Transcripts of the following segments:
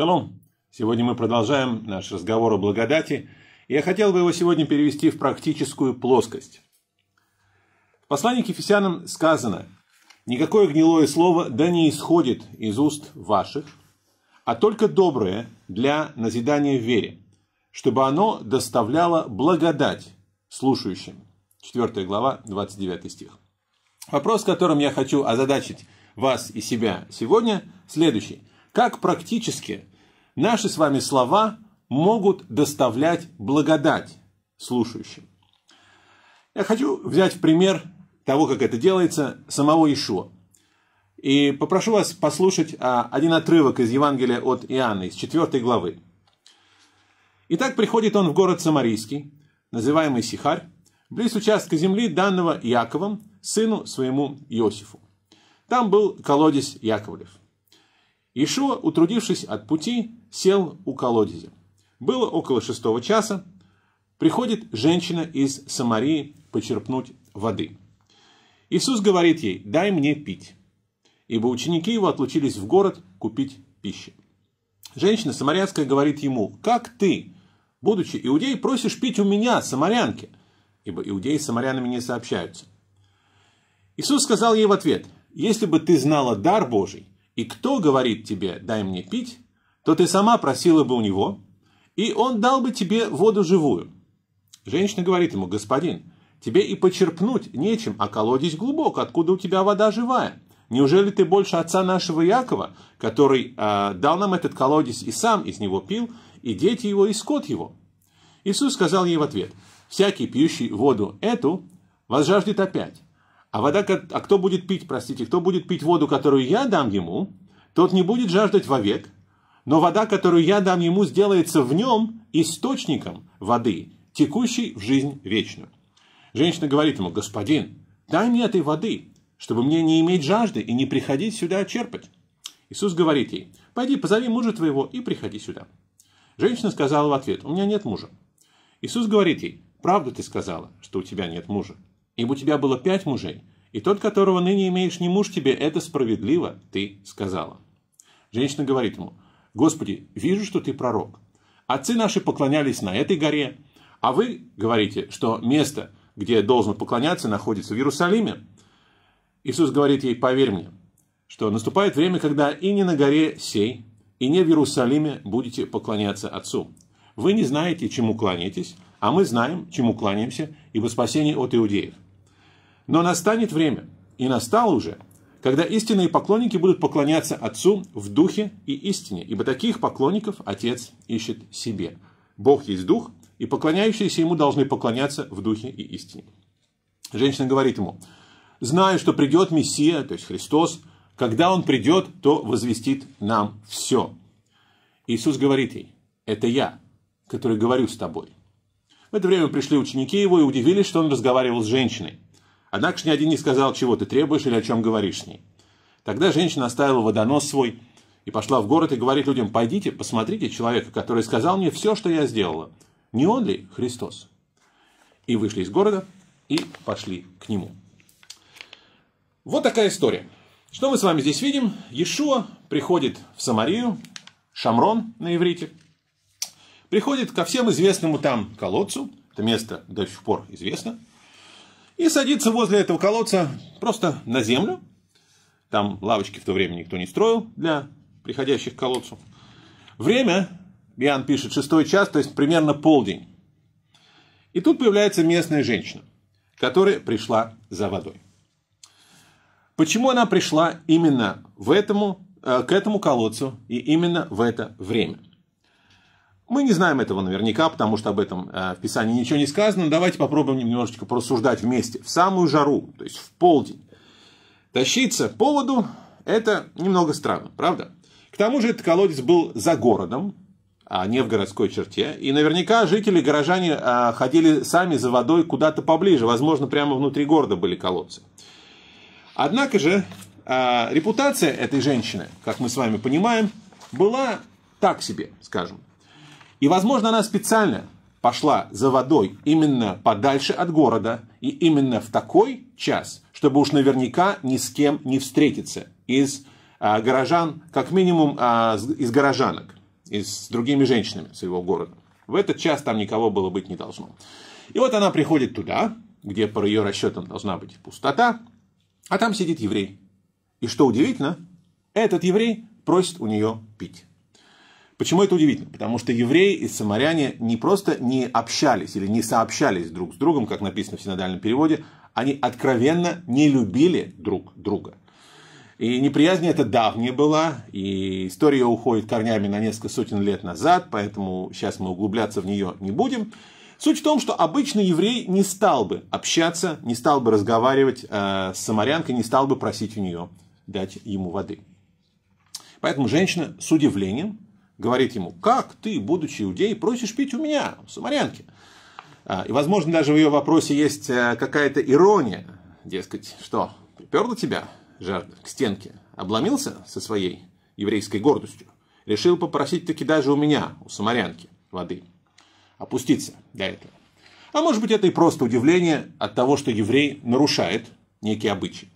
Шалом! Сегодня мы продолжаем наш разговор о благодати, и я хотел бы его сегодня перевести в практическую плоскость. В послании к Ефесянам сказано, «Никакое гнилое слово да не исходит из уст ваших, а только доброе для назидания в вере, чтобы оно доставляло благодать слушающим». 4 глава, 29 стих. Вопрос, которым я хочу озадачить вас и себя сегодня, следующий. Как практически наши с вами слова могут доставлять благодать слушающим. Я хочу взять в пример того, как это делается, самого Ишуа. И попрошу вас послушать а, один отрывок из Евангелия от Иоанна, из 4 главы. Итак, приходит он в город Самарийский, называемый Сихарь, близ участка земли, данного Яковом, сыну своему Иосифу. Там был колодец Яковлев. Ишуа, утрудившись от пути, сел у колодезя. Было около шестого часа. Приходит женщина из Самарии почерпнуть воды. Иисус говорит ей, дай мне пить, ибо ученики его отлучились в город купить пищи. Женщина самарянская говорит ему, как ты, будучи иудей, просишь пить у меня, самарянки, ибо иудеи с самарянами не сообщаются. Иисус сказал ей в ответ, если бы ты знала дар Божий, и кто говорит тебе «дай мне пить», то ты сама просила бы у него, и он дал бы тебе воду живую. Женщина говорит ему, господин, тебе и почерпнуть нечем, а колодец глубок, откуда у тебя вода живая. Неужели ты больше отца нашего Якова, который э, дал нам этот колодец и сам из него пил, и дети его, и скот его? Иисус сказал ей в ответ, всякий пьющий воду эту возжаждет опять. А, вода, а кто будет пить, простите, кто будет пить воду, которую я дам ему, тот не будет жаждать вовек, но вода, которую я дам ему, сделается в нем источником воды, текущей в жизнь вечную. Женщина говорит ему, господин, дай мне этой воды, чтобы мне не иметь жажды и не приходить сюда черпать. Иисус говорит ей, пойди, позови мужа твоего и приходи сюда. Женщина сказала в ответ, у меня нет мужа. Иисус говорит ей, правду ты сказала, что у тебя нет мужа. Ибо у тебя было пять мужей, и тот, которого ныне имеешь, не муж тебе, это справедливо, ты сказала». Женщина говорит ему, «Господи, вижу, что ты пророк. Отцы наши поклонялись на этой горе, а вы говорите, что место, где должно поклоняться, находится в Иерусалиме». Иисус говорит ей, «Поверь мне, что наступает время, когда и не на горе сей, и не в Иерусалиме будете поклоняться Отцу. Вы не знаете, чему кланяетесь, а мы знаем, чему кланяемся, ибо спасение от иудеев». Но настанет время, и настало уже, когда истинные поклонники будут поклоняться Отцу в духе и истине, ибо таких поклонников Отец ищет себе. Бог есть дух, и поклоняющиеся ему должны поклоняться в духе и истине. Женщина говорит ему, знаю, что придет Мессия, то есть Христос, когда Он придет, то возвестит нам все. Иисус говорит ей, это я, который говорю с тобой. В это время пришли ученики его и удивились, что он разговаривал с женщиной. Однако ж ни один не сказал, чего ты требуешь или о чем говоришь с ней. Тогда женщина оставила водонос свой и пошла в город и говорит людям, пойдите, посмотрите человека, который сказал мне все, что я сделала. Не он ли Христос? И вышли из города и пошли к нему. Вот такая история. Что мы с вами здесь видим? Иешуа приходит в Самарию, Шамрон на иврите, приходит ко всем известному там колодцу, это место до сих пор известно – и садится возле этого колодца просто на землю. Там лавочки в то время никто не строил для приходящих к колодцу. Время, Биан пишет, шестой час, то есть примерно полдень. И тут появляется местная женщина, которая пришла за водой. Почему она пришла именно в этому, э, к этому колодцу и именно в это время? Мы не знаем этого наверняка, потому что об этом э, в Писании ничего не сказано. Давайте попробуем немножечко порассуждать вместе. В самую жару, то есть в полдень. Тащиться по воду – это немного странно, правда? К тому же этот колодец был за городом, а не в городской черте. И наверняка жители, горожане э, ходили сами за водой куда-то поближе. Возможно, прямо внутри города были колодцы. Однако же э, репутация этой женщины, как мы с вами понимаем, была так себе, скажем. И, возможно, она специально пошла за водой именно подальше от города и именно в такой час, чтобы уж наверняка ни с кем не встретиться из а, горожан, как минимум а, из горожанок, из, с другими женщинами своего города. В этот час там никого было быть не должно. И вот она приходит туда, где по ее расчетам должна быть пустота, а там сидит еврей. И что удивительно, этот еврей просит у нее пить. Почему это удивительно? Потому что евреи и самаряне не просто не общались или не сообщались друг с другом, как написано в синодальном переводе, они откровенно не любили друг друга. И неприязнь эта давняя была, и история уходит корнями на несколько сотен лет назад, поэтому сейчас мы углубляться в нее не будем. Суть в том, что обычно еврей не стал бы общаться, не стал бы разговаривать э, с самарянкой, не стал бы просить у нее дать ему воды. Поэтому женщина с удивлением говорит ему, как ты, будучи иудей, просишь пить у меня, у самарянки? А, и, возможно, даже в ее вопросе есть э, какая-то ирония, дескать, что, приперла тебя жажда к стенке, обломился со своей еврейской гордостью, решил попросить таки даже у меня, у самарянки, воды. Опуститься для этого. А может быть, это и просто удивление от того, что еврей нарушает некие обычаи.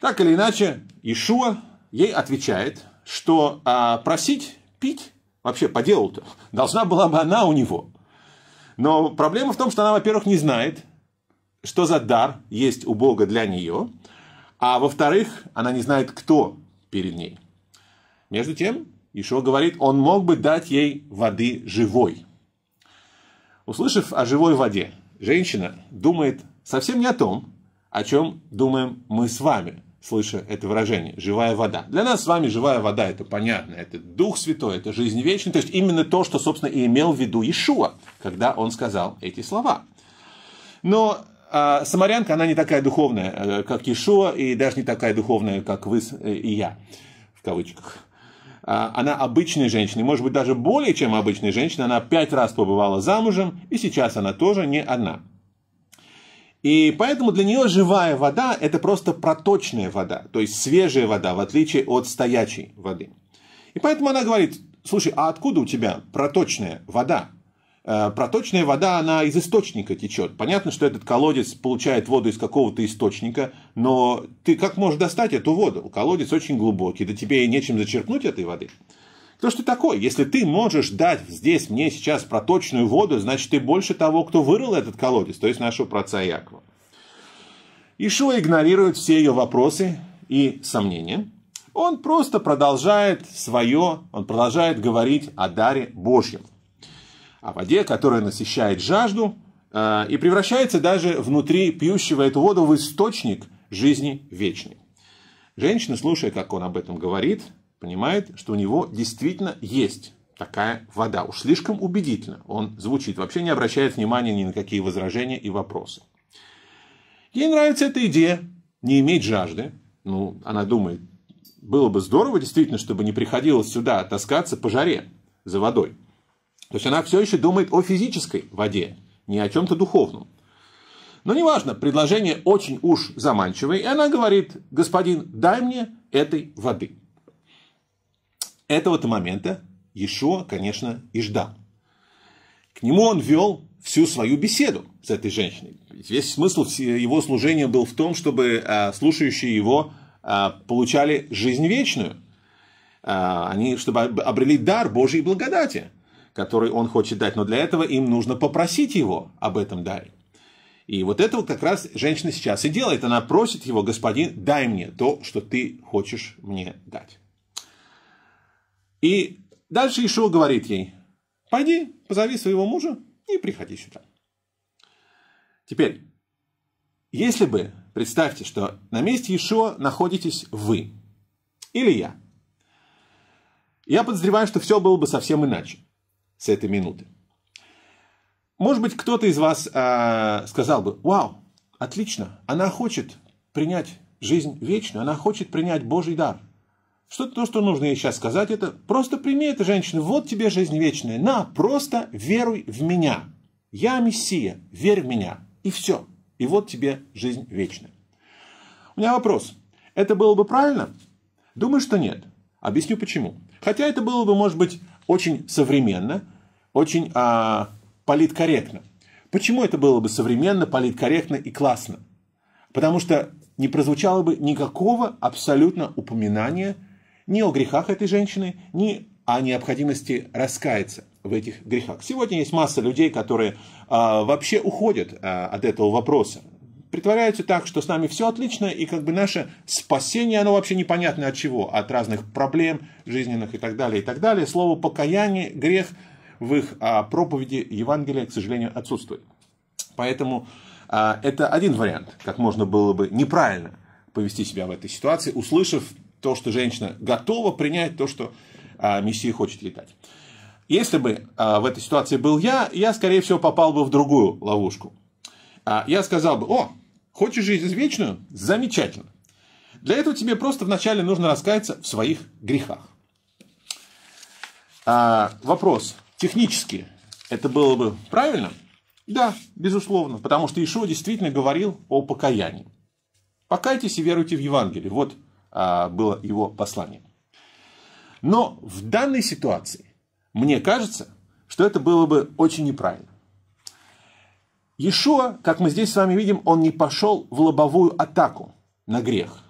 Так или иначе, Ишуа ей отвечает, что а, просить пить вообще по делу-то должна была бы она у него. Но проблема в том, что она, во-первых, не знает, что за дар есть у Бога для нее, а во-вторых, она не знает, кто перед ней. Между тем, Ишо говорит, он мог бы дать ей воды живой. Услышав о живой воде, женщина думает совсем не о том, о чем думаем мы с вами – слыша это выражение «живая вода». Для нас с вами живая вода – это понятно, это Дух Святой, это жизнь вечная, то есть именно то, что, собственно, и имел в виду Иешуа, когда он сказал эти слова. Но а, самарянка, она не такая духовная, э, как Иешуа, и даже не такая духовная, как вы э, и я, в кавычках. А, она обычная женщина, может быть, даже более чем обычная женщина, она пять раз побывала замужем, и сейчас она тоже не одна – и поэтому для нее живая вода – это просто проточная вода, то есть свежая вода, в отличие от стоячей воды. И поэтому она говорит, слушай, а откуда у тебя проточная вода? Э, проточная вода, она из источника течет. Понятно, что этот колодец получает воду из какого-то источника, но ты как можешь достать эту воду? Колодец очень глубокий, да тебе и нечем зачерпнуть этой воды. То что такое? Если ты можешь дать здесь мне сейчас проточную воду, значит ты больше того, кто вырыл этот колодец, то есть нашего праца Якова. Ишуа игнорирует все ее вопросы и сомнения. Он просто продолжает свое, он продолжает говорить о даре Божьем, о воде, которая насыщает жажду э, и превращается даже внутри пьющего эту воду в источник жизни вечной. Женщина, слушая, как он об этом говорит, понимает, что у него действительно есть такая вода. Уж слишком убедительно он звучит, вообще не обращает внимания ни на какие возражения и вопросы. Ей нравится эта идея не иметь жажды. Ну, она думает, было бы здорово действительно, чтобы не приходилось сюда таскаться по жаре за водой. То есть она все еще думает о физической воде, не о чем-то духовном. Но неважно, предложение очень уж заманчивое, и она говорит, господин, дай мне этой воды. Этого-то момента Ешо, конечно, и ждал. К нему он вел всю свою беседу с этой женщиной. весь смысл его служения был в том, чтобы а, слушающие его а, получали жизнь вечную. А, они, чтобы обрели дар Божьей благодати, который он хочет дать. Но для этого им нужно попросить его об этом даре. И вот этого как раз женщина сейчас и делает. Она просит его, господин, дай мне то, что ты хочешь мне дать. И дальше Ишуа говорит ей, пойди, позови своего мужа и приходи сюда. Теперь, если бы, представьте, что на месте Ишуа находитесь вы или я, я подозреваю, что все было бы совсем иначе с этой минуты. Может быть, кто-то из вас э, сказал бы, вау, отлично, она хочет принять жизнь вечную, она хочет принять Божий дар – что то, что нужно ей сейчас сказать, это просто прими эту женщину, вот тебе жизнь вечная, на, просто веруй в меня. Я Мессия, верь в меня. И все. И вот тебе жизнь вечная. У меня вопрос. Это было бы правильно? Думаю, что нет. Объясню почему. Хотя это было бы, может быть, очень современно, очень а, политкорректно. Почему это было бы современно, политкорректно и классно? Потому что не прозвучало бы никакого абсолютно упоминания ни о грехах этой женщины, ни о необходимости раскаяться в этих грехах. Сегодня есть масса людей, которые а, вообще уходят а, от этого вопроса. Притворяются так, что с нами все отлично, и как бы наше спасение, оно вообще непонятно от чего, от разных проблем жизненных и так далее, и так далее. Слово покаяние, грех в их а, проповеди Евангелия, к сожалению, отсутствует. Поэтому а, это один вариант, как можно было бы неправильно повести себя в этой ситуации, услышав то, что женщина готова принять то, что а, Мессия хочет летать. Если бы а, в этой ситуации был я, я, скорее всего, попал бы в другую ловушку. А, я сказал бы, о, хочешь жизнь вечную? Замечательно. Для этого тебе просто вначале нужно раскаяться в своих грехах. А, вопрос. Технически это было бы правильно? Да, безусловно, потому что Ишо действительно говорил о покаянии. Покайтесь и веруйте в Евангелие. Вот а, было его посланием. Но в данной ситуации мне кажется, что это было бы очень неправильно. Иешуа, как мы здесь с вами видим, он не пошел в лобовую атаку на грех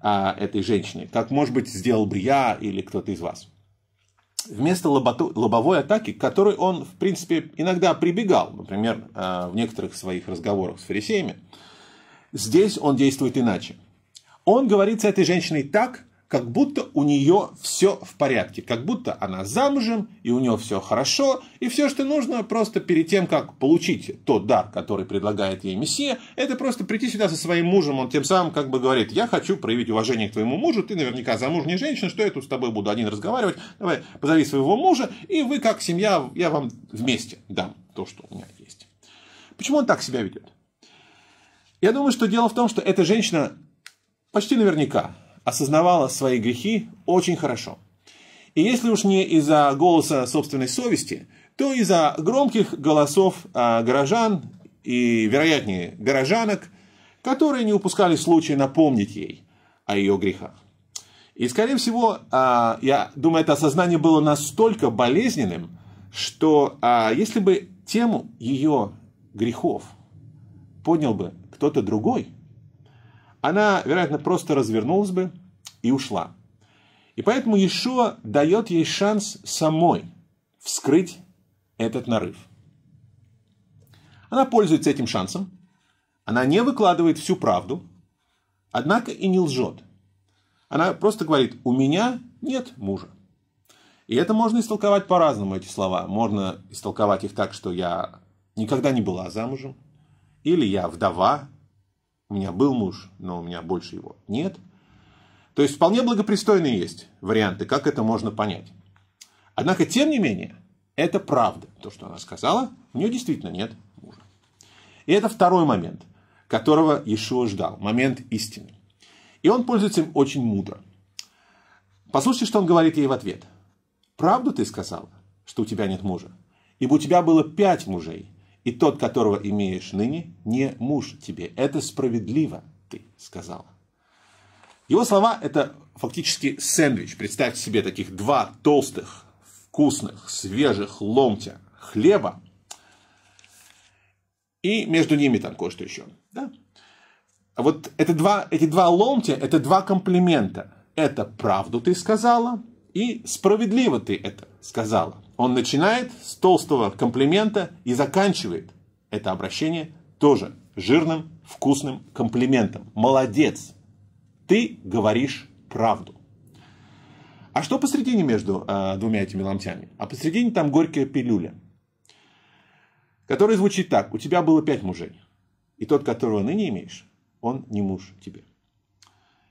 а, этой женщины, как, может быть, сделал бы я или кто-то из вас. Вместо лобовой атаки, к которой он, в принципе, иногда прибегал, например, а, в некоторых своих разговорах с фарисеями, здесь он действует иначе. Он говорит с этой женщиной так, как будто у нее все в порядке, как будто она замужем, и у нее все хорошо, и все, что нужно, просто перед тем, как получить тот дар, который предлагает ей Мессия, это просто прийти сюда со своим мужем, он тем самым как бы говорит, я хочу проявить уважение к твоему мужу, ты наверняка замужняя женщина, что я тут с тобой буду один разговаривать, давай позови своего мужа, и вы как семья, я вам вместе дам то, что у меня есть. Почему он так себя ведет? Я думаю, что дело в том, что эта женщина почти наверняка осознавала свои грехи очень хорошо. И если уж не из-за голоса собственной совести, то из-за громких голосов а, горожан и, вероятнее, горожанок, которые не упускали случая напомнить ей о ее грехах. И, скорее всего, а, я думаю, это осознание было настолько болезненным, что а, если бы тему ее грехов поднял бы кто-то другой – она, вероятно, просто развернулась бы и ушла. И поэтому Иешуа дает ей шанс самой вскрыть этот нарыв. Она пользуется этим шансом, она не выкладывает всю правду, однако и не лжет. Она просто говорит, у меня нет мужа. И это можно истолковать по-разному, эти слова. Можно истолковать их так, что я никогда не была замужем, или я вдова, у меня был муж, но у меня больше его нет. То есть вполне благопристойные есть варианты, как это можно понять. Однако, тем не менее, это правда, то, что она сказала, у нее действительно нет мужа. И это второй момент, которого Иешуа ждал, момент истины. И он пользуется им очень мудро. Послушайте, что он говорит ей в ответ. «Правду ты сказала, что у тебя нет мужа? Ибо у тебя было пять мужей, и тот, которого имеешь ныне, не муж тебе. Это справедливо, ты сказала. Его слова – это фактически сэндвич. Представьте себе таких два толстых, вкусных, свежих ломтя хлеба, и между ними там кое-что еще. Да? А вот это два, эти два ломтя – это два комплимента. Это правду ты сказала, и справедливо ты это сказала. Он начинает с толстого комплимента и заканчивает это обращение тоже жирным, вкусным комплиментом. Молодец! Ты говоришь правду. А что посредине между э, двумя этими ломтями? А посредине там горькая пилюля, которая звучит так. У тебя было пять мужей, и тот, которого ныне имеешь, он не муж тебе.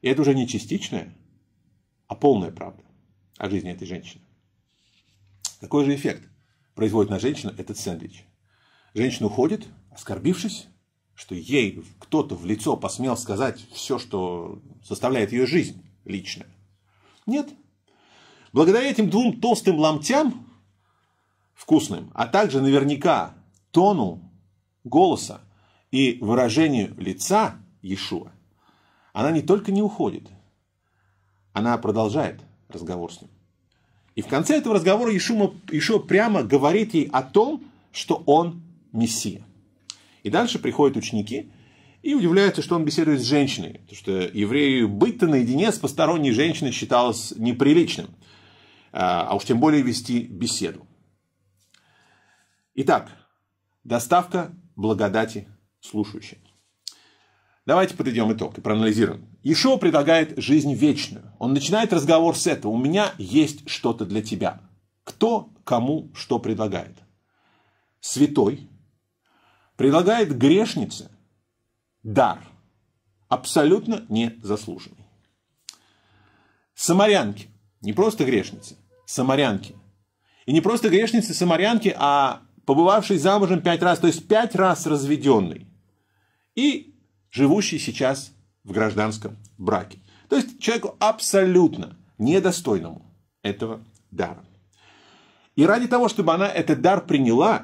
И это уже не частичная, а полная правда о жизни этой женщины. Какой же эффект производит на женщину этот сэндвич? Женщина уходит, оскорбившись, что ей кто-то в лицо посмел сказать все, что составляет ее жизнь личная. Нет. Благодаря этим двум толстым ломтям, вкусным, а также наверняка тону голоса и выражению лица Иешуа, она не только не уходит, она продолжает разговор с ним. И в конце этого разговора Ишума, Ишуа прямо говорит ей о том, что он Мессия. И дальше приходят ученики и удивляются, что он беседует с женщиной, потому что еврею быть-то наедине с посторонней женщиной считалось неприличным, а, а уж тем более вести беседу. Итак, доставка благодати слушающим. Давайте подведем итог и проанализируем. Ишуа предлагает жизнь вечную. Он начинает разговор с этого. У меня есть что-то для тебя. Кто кому что предлагает? Святой предлагает грешнице дар, абсолютно незаслуженный. Самарянки, не просто грешницы, самарянки. И не просто грешницы, самарянки, а побывавший замужем пять раз, то есть пять раз разведенный. И живущий сейчас в гражданском браке. То есть человеку абсолютно недостойному этого дара. И ради того, чтобы она этот дар приняла,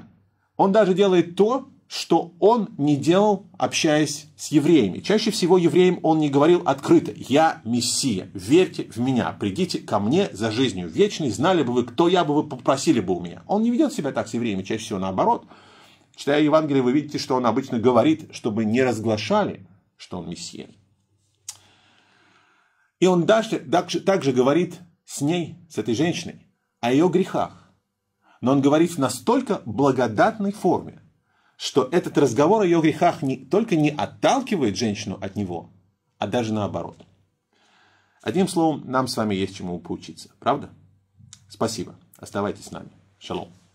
он даже делает то, что он не делал, общаясь с евреями. Чаще всего евреям он не говорил открыто «Я Мессия, верьте в меня, придите ко мне за жизнью вечной, знали бы вы, кто я бы, вы попросили бы у меня». Он не ведет себя так с евреями, чаще всего наоборот – Читая Евангелие, вы видите, что он обычно говорит, чтобы не разглашали, что он Мессия. И он дальше, также, также говорит с ней, с этой женщиной, о ее грехах. Но он говорит в настолько благодатной форме, что этот разговор о ее грехах не, только не отталкивает женщину от него, а даже наоборот. Одним словом, нам с вами есть чему поучиться, правда? Спасибо. Оставайтесь с нами. Шалом.